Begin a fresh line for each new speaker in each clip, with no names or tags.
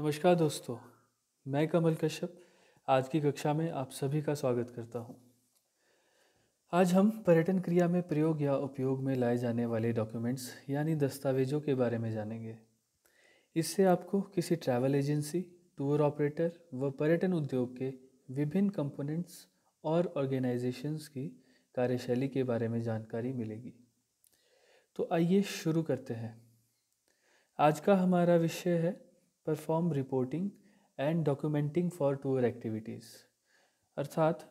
नमस्कार दोस्तों मैं कमल कश्यप आज की कक्षा में आप सभी का स्वागत करता हूं। आज हम पर्यटन क्रिया में प्रयोग या उपयोग में लाए जाने वाले डॉक्यूमेंट्स यानी दस्तावेजों के बारे में जानेंगे इससे आपको किसी ट्रैवल एजेंसी टूर ऑपरेटर व पर्यटन उद्योग के विभिन्न कंपोनेंट्स और ऑर्गेनाइजेशंस की कार्यशैली के बारे में जानकारी मिलेगी तो आइए शुरू करते हैं आज का हमारा विषय है perform reporting and documenting for tour activities अर्थात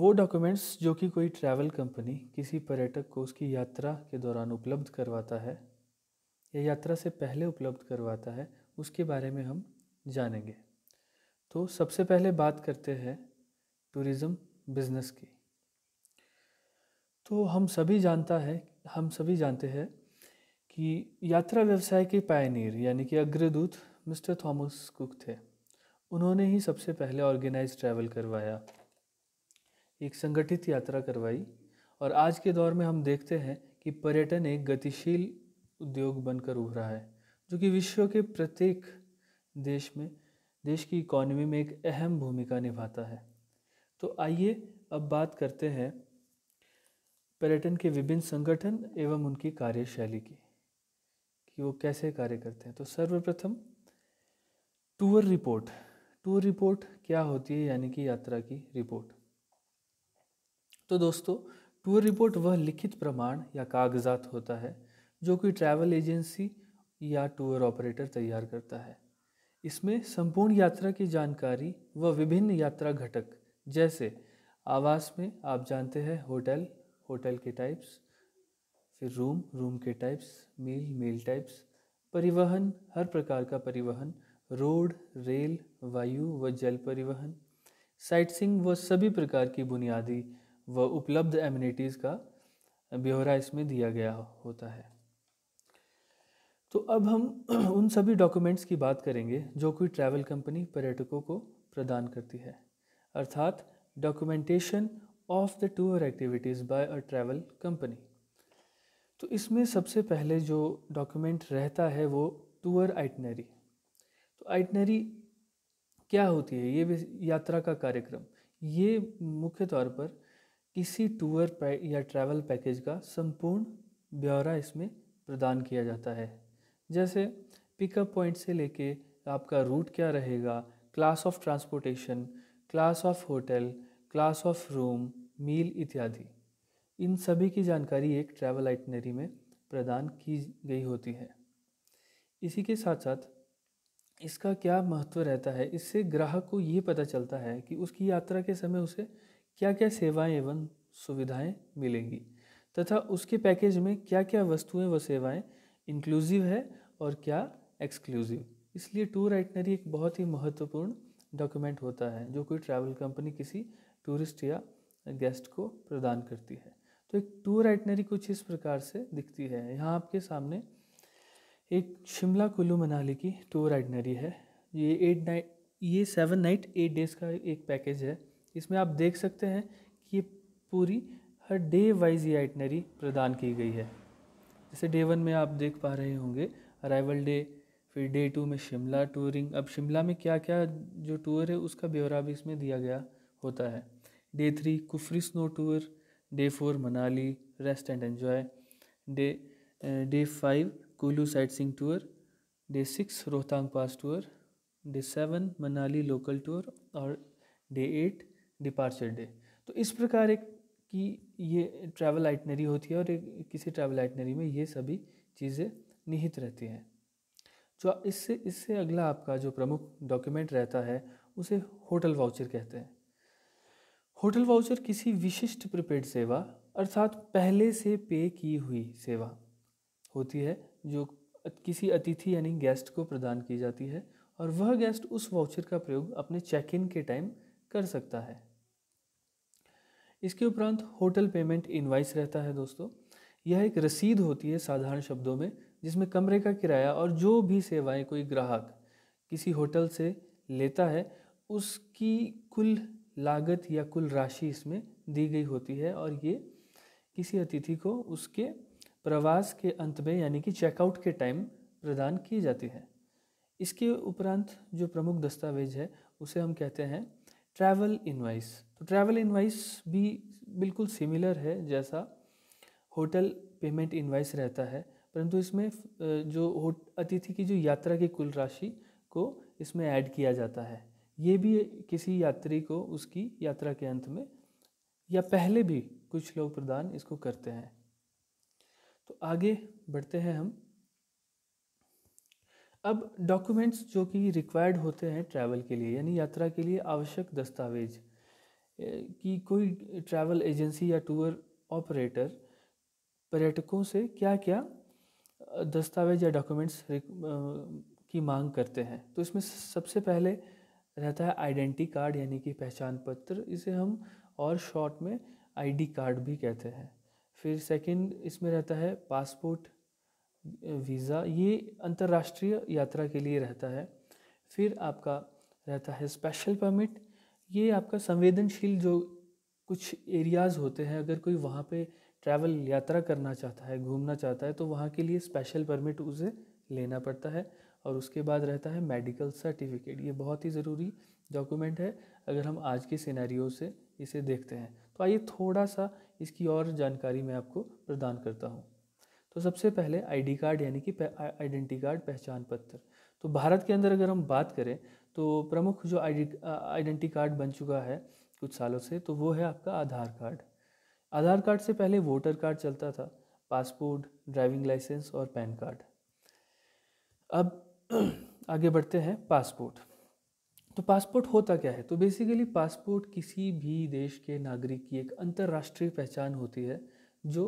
वो डॉक्यूमेंट्स जो कि कोई ट्रैवल कंपनी किसी पर्यटक को उसकी यात्रा के दौरान उपलब्ध करवाता है या यात्रा से पहले उपलब्ध करवाता है उसके बारे में हम जानेंगे तो सबसे पहले बात करते हैं टूरिज़्म बिजनेस की तो हम सभी जानता है हम सभी जानते हैं कि यात्रा व्यवसाय के पायनीर यानी कि अग्रदूत मिस्टर थॉमस कुक थे उन्होंने ही सबसे पहले ऑर्गेनाइज ट्रैवल करवाया एक संगठित यात्रा करवाई और आज के दौर में हम देखते हैं कि पर्यटन एक गतिशील उद्योग बनकर उभरा है जो कि विश्व के प्रत्येक देश में देश की इकोनॉमी में एक अहम भूमिका निभाता है तो आइए अब बात करते हैं पर्यटन के विभिन्न संगठन एवं उनकी कार्यशैली की कि वो कैसे कार्य करते हैं तो सर्वप्रथम टूर रिपोर्ट टूर रिपोर्ट क्या होती है यानी कि यात्रा की रिपोर्ट तो दोस्तों टूर रिपोर्ट वह लिखित प्रमाण या कागजात होता है जो कि ट्रैवल एजेंसी या टूर ऑपरेटर तैयार करता है इसमें संपूर्ण यात्रा की जानकारी व विभिन्न यात्रा घटक जैसे आवास में आप जानते हैं होटल होटल के टाइप्स फिर रूम रूम के टाइप्स मील मील टाइप्स परिवहन हर प्रकार का परिवहन रोड रेल वायु व जल परिवहन साइटसिंग व सभी प्रकार की बुनियादी व उपलब्ध एम्यूनिटीज़ का ब्यौरा इसमें दिया गया होता है तो अब हम उन सभी डॉक्यूमेंट्स की बात करेंगे जो कोई ट्रैवल कंपनी पर्यटकों को प्रदान करती है अर्थात documentation of the tour activities by a travel company तो इसमें सबसे पहले जो डॉक्यूमेंट रहता है वो टूर आइटनरी तो आइटनरी क्या होती है ये यात्रा का कार्यक्रम ये मुख्य तौर पर किसी टूर या ट्रैवल पैकेज का संपूर्ण ब्यौरा इसमें प्रदान किया जाता है जैसे पिकअप पॉइंट से लेके आपका रूट क्या रहेगा class of transportation class of hotel class of room meal इत्यादि इन सभी की जानकारी एक ट्रैवल आइटनरी में प्रदान की गई होती है इसी के साथ साथ इसका क्या महत्व रहता है इससे ग्राहक को ये पता चलता है कि उसकी यात्रा के समय उसे क्या क्या सेवाएं एवं सुविधाएं मिलेंगी तथा उसके पैकेज में क्या क्या वस्तुएं व सेवाएं इंक्लूसिव है और क्या एक्सक्लूसिव इसलिए टूर आइटनरी एक बहुत ही महत्वपूर्ण डॉक्यूमेंट होता है जो कोई ट्रैवल कंपनी किसी टूरिस्ट या गेस्ट को प्रदान करती है तो एक टूर आइटनरी कुछ इस प्रकार से दिखती है यहाँ आपके सामने एक शिमला कुल्लू मनाली की टूर आइटनरी है ये एट नाइट ये सेवन नाइट एट डेज़ का एक पैकेज है इसमें आप देख सकते हैं कि ये पूरी हर डे वाइज ये आइटनरी प्रदान की गई है जैसे डे वन में आप देख पा रहे होंगे अराइवल डे फिर डे टू में शिमला टूरिंग अब शिमला में क्या क्या जो टूर है उसका ब्यौरा भी इसमें दिया गया होता है day three Kufri snow tour day four Manali rest and enjoy day day five Kullu sightseeing tour day six Rohtang pass tour day seven Manali local tour और डे एट डिपार्चर डे तो इस प्रकार एक की ये ट्रैवल आइटनरी होती है और एक किसी ट्रैवल आइटनरी में ये सभी चीज़ें निहित रहती हैं जो इससे इससे अगला आपका जो प्रमुख डॉक्यूमेंट रहता है उसे होटल वाउचर कहते हैं होटल वाउचर किसी विशिष्ट प्रीपेड सेवा अर्थात पहले से पे की हुई सेवा होती है जो किसी अतिथि यानी गेस्ट को प्रदान की जाती है और वह गेस्ट उस वाउचर का प्रयोग अपने चेक इन के टाइम कर सकता है इसके उपरांत होटल पेमेंट इनवाइस रहता है दोस्तों यह एक रसीद होती है साधारण शब्दों में जिसमें कमरे का किराया और जो भी सेवाएं कोई ग्राहक किसी होटल से लेता है उसकी कुल लागत या कुल राशि इसमें दी गई होती है और ये किसी अतिथि को उसके प्रवास के अंत में यानी कि चेकआउट के टाइम प्रदान की जाती है इसके उपरांत जो प्रमुख दस्तावेज है उसे हम कहते हैं ट्रैवल इनवाइस तो ट्रैवल इनवाइस भी बिल्कुल सिमिलर है जैसा होटल पेमेंट इनवाइस रहता है परंतु इसमें जो अतिथि की जो यात्रा की कुल राशि को इसमें ऐड किया जाता है ये भी किसी यात्री को उसकी यात्रा के अंत में या पहले भी कुछ लोग प्रदान इसको करते हैं तो आगे बढ़ते हैं हम अब डॉक्यूमेंट्स जो कि रिक्वायर्ड होते हैं ट्रैवल के लिए यानी यात्रा के लिए आवश्यक दस्तावेज कि कोई ट्रैवल एजेंसी या टूर ऑपरेटर पर्यटकों से क्या क्या दस्तावेज या डॉक्यूमेंट्स की मांग करते हैं तो इसमें सबसे पहले रहता है आइडेंटी कार्ड यानी कि पहचान पत्र इसे हम और शॉर्ट में आईडी कार्ड भी कहते हैं फिर सेकंड इसमें रहता है पासपोर्ट वीज़ा ये अंतर्राष्ट्रीय यात्रा के लिए रहता है फिर आपका रहता है स्पेशल परमिट ये आपका संवेदनशील जो कुछ एरियाज़ होते हैं अगर कोई वहाँ पे ट्रैवल यात्रा करना चाहता है घूमना चाहता है तो वहाँ के लिए स्पेशल परमिट उसे लेना पड़ता है और उसके बाद रहता है मेडिकल सर्टिफिकेट ये बहुत ही ज़रूरी डॉक्यूमेंट है अगर हम आज के सिनेरियो से इसे देखते हैं तो आइए थोड़ा सा इसकी और जानकारी मैं आपको प्रदान करता हूँ तो सबसे पहले आईडी कार्ड यानी कि आइडेंटी कार्ड पहचान पत्र तो भारत के अंदर अगर हम बात करें तो प्रमुख जो आइडेंटी कार्ड बन चुका है कुछ सालों से तो वो है आपका आधार कार्ड आधार कार्ड से पहले वोटर कार्ड चलता था पासपोर्ट ड्राइविंग लाइसेंस और पैन कार्ड अब आगे बढ़ते हैं पासपोर्ट तो पासपोर्ट होता क्या है तो बेसिकली पासपोर्ट किसी भी देश के नागरिक की एक अंतर्राष्ट्रीय पहचान होती है जो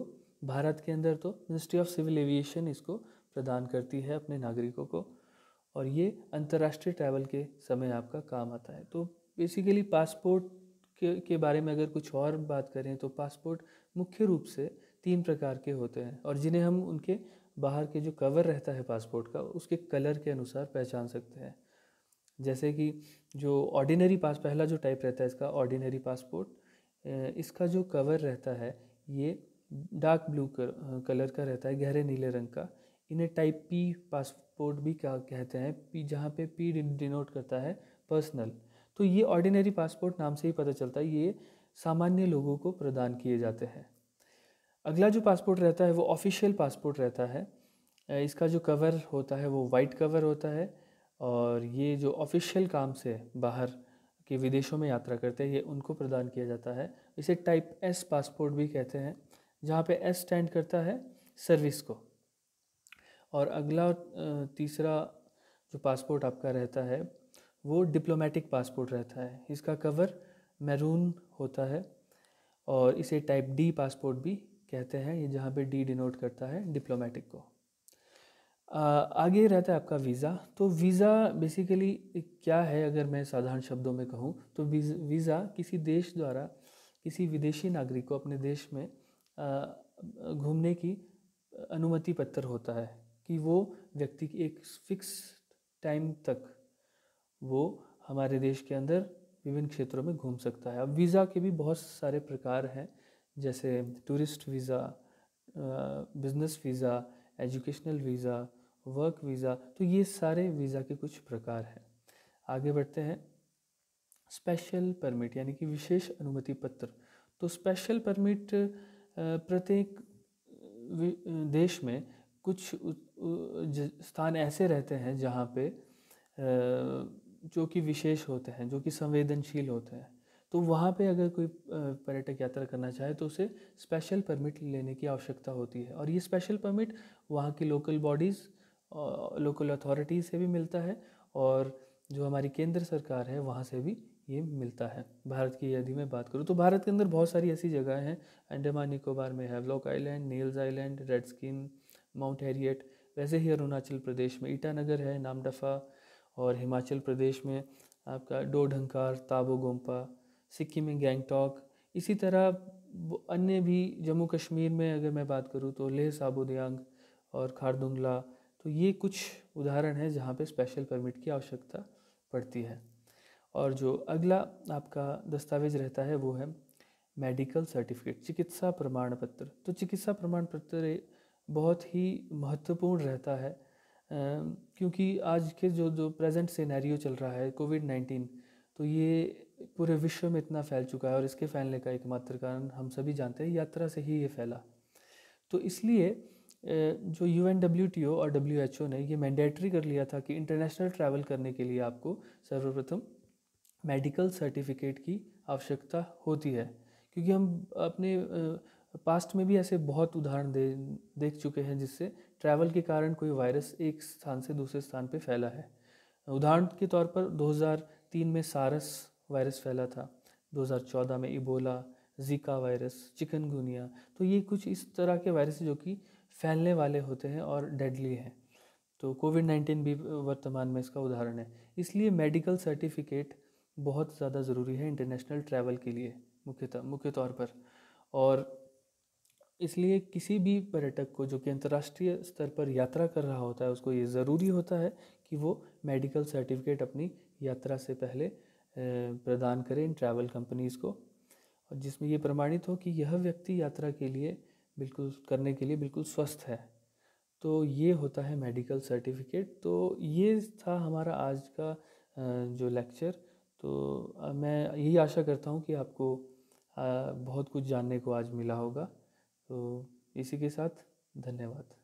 भारत के अंदर तो मिनिस्ट्री ऑफ सिविल एविएशन इसको प्रदान करती है अपने नागरिकों को और ये अंतर्राष्ट्रीय ट्रैवल के समय आपका काम आता है तो बेसिकली पासपोर्ट के, के बारे में अगर कुछ और बात करें तो पासपोर्ट मुख्य रूप से तीन प्रकार के होते हैं और जिन्हें हम उनके बाहर के जो कवर रहता है पासपोर्ट का उसके कलर के अनुसार पहचान सकते हैं जैसे कि जो ऑर्डिनरी पास पहला जो टाइप रहता है इसका ऑर्डिनरी पासपोर्ट इसका जो कवर रहता है ये डार्क ब्लू कलर का रहता है गहरे नीले रंग का इन्हें टाइप पी पासपोर्ट भी क्या कहते हैं पी जहाँ पे पी डिनोट करता है पर्सनल तो ये ऑर्डिनरी पासपोर्ट नाम से ही पता चलता है ये सामान्य लोगों को प्रदान किए जाते हैं अगला जो पासपोर्ट रहता है वो ऑफिशियल पासपोर्ट रहता है इसका जो कवर होता है वो वाइट कवर होता है और ये जो ऑफिशियल काम से बाहर के विदेशों में यात्रा करते हैं ये उनको प्रदान किया जाता है इसे टाइप एस पासपोर्ट भी कहते हैं जहाँ पे एस स्टैंड करता है सर्विस को और अगला तीसरा जो पासपोर्ट आपका रहता है वो डिप्लोमेटिक पासपोर्ट रहता है इसका कवर मैरून होता है और इसे टाइप डी पासपोर्ट भी कहते हैं ये जहाँ पे डी डिनोट करता है डिप्लोमेटिक को आ, आगे रहता है आपका वीज़ा तो वीज़ा बेसिकली क्या है अगर मैं साधारण शब्दों में कहूँ तो वीज़ा किसी देश द्वारा किसी विदेशी नागरिक को अपने देश में घूमने की अनुमति पत्र होता है कि वो व्यक्ति की एक फिक्स टाइम तक वो हमारे देश के अंदर विभिन्न क्षेत्रों में घूम सकता है अब वीज़ा के भी बहुत सारे प्रकार हैं जैसे tourist visa business visa educational visa work visa तो ये सारे वीज़ा के कुछ प्रकार हैं आगे बढ़ते हैं स्पेशल परमिट यानी कि विशेष अनुमति पत्र तो स्पेशल परमिट प्रत्येक देश में कुछ स्थान ऐसे रहते हैं जहाँ पे जो कि विशेष होते हैं जो कि संवेदनशील होते हैं तो वहाँ पे अगर कोई पर्यटक यात्रा करना चाहे तो उसे स्पेशल परमिट लेने की आवश्यकता होती है और ये स्पेशल परमिट वहाँ की लोकल बॉडीज़ लोकल अथॉरिटीज़ से भी मिलता है और जो हमारी केंद्र सरकार है वहाँ से भी ये मिलता है भारत की यदि मैं बात करूँ तो भारत के अंदर बहुत सारी ऐसी जगह हैं अंडमान निकोबार में Havelock island Neils island red skin Mount Harriet वैसे ही अरुणाचल प्रदेश में ईटानगर है नामडफा और हिमाचल प्रदेश में आपका डोढंकार ताबो गोम्पा सिक्किम में गैंगटॉक इसी तरह अन्य भी जम्मू कश्मीर में अगर मैं बात करूँ तो लेह साबुदयांग और खारदुंगला तो ये कुछ उदाहरण हैं जहाँ पे स्पेशल परमिट की आवश्यकता पड़ती है और जो अगला आपका दस्तावेज रहता है वो है मेडिकल सर्टिफिकेट चिकित्सा प्रमाण पत्र तो चिकित्सा प्रमाण पत्र बहुत ही महत्वपूर्ण रहता है क्योंकि आज के जो जो प्रेजेंट सिनेरियो चल रहा है कोविड नाइन्टीन तो ये पूरे विश्व में इतना फैल चुका है और इसके फैलने का एकमात्र कारण हम सभी जानते हैं यात्रा से ही ये फैला तो इसलिए जो U N W T O और डब्ल्यू एच ओ ने ये मैंडेटरी कर लिया था कि इंटरनेशनल ट्रैवल करने के लिए आपको सर्वप्रथम मेडिकल सर्टिफिकेट की आवश्यकता होती है क्योंकि हम अपने पास्ट में भी ऐसे बहुत उदाहरण दे देख चुके हैं जिससे ट्रैवल के कारण कोई वायरस एक स्थान से दूसरे स्थान पर फैला है उदाहरण के तौर पर हज़ार तीन में सारस वायरस फैला था 2014 में इबोला जीका वायरस चिकनगुनिया तो ये कुछ इस तरह के वायरस जो कि फैलने वाले होते हैं और डेडली हैं तो कोविड नाइन्टीन भी वर्तमान में इसका उदाहरण है इसलिए मेडिकल सर्टिफिकेट बहुत ज़्यादा ज़रूरी है इंटरनेशनल ट्रैवल के लिए मुख्यतः मुख्य तौर पर और इसलिए किसी भी पर्यटक को जो कि अंतर्राष्ट्रीय स्तर पर यात्रा कर रहा होता है उसको ये ज़रूरी होता है कि वो मेडिकल सर्टिफिकेट अपनी यात्रा से पहले प्रदान करें इन ट्रैवल कंपनीज़ को और जिसमें ये प्रमाणित हो कि यह व्यक्ति यात्रा के लिए बिल्कुल करने के लिए बिल्कुल स्वस्थ है तो ये होता है मेडिकल सर्टिफिकेट तो ये था हमारा आज का जो लेक्चर तो मैं यही आशा करता हूँ कि आपको बहुत कुछ जानने को आज मिला होगा तो इसी के साथ धन्यवाद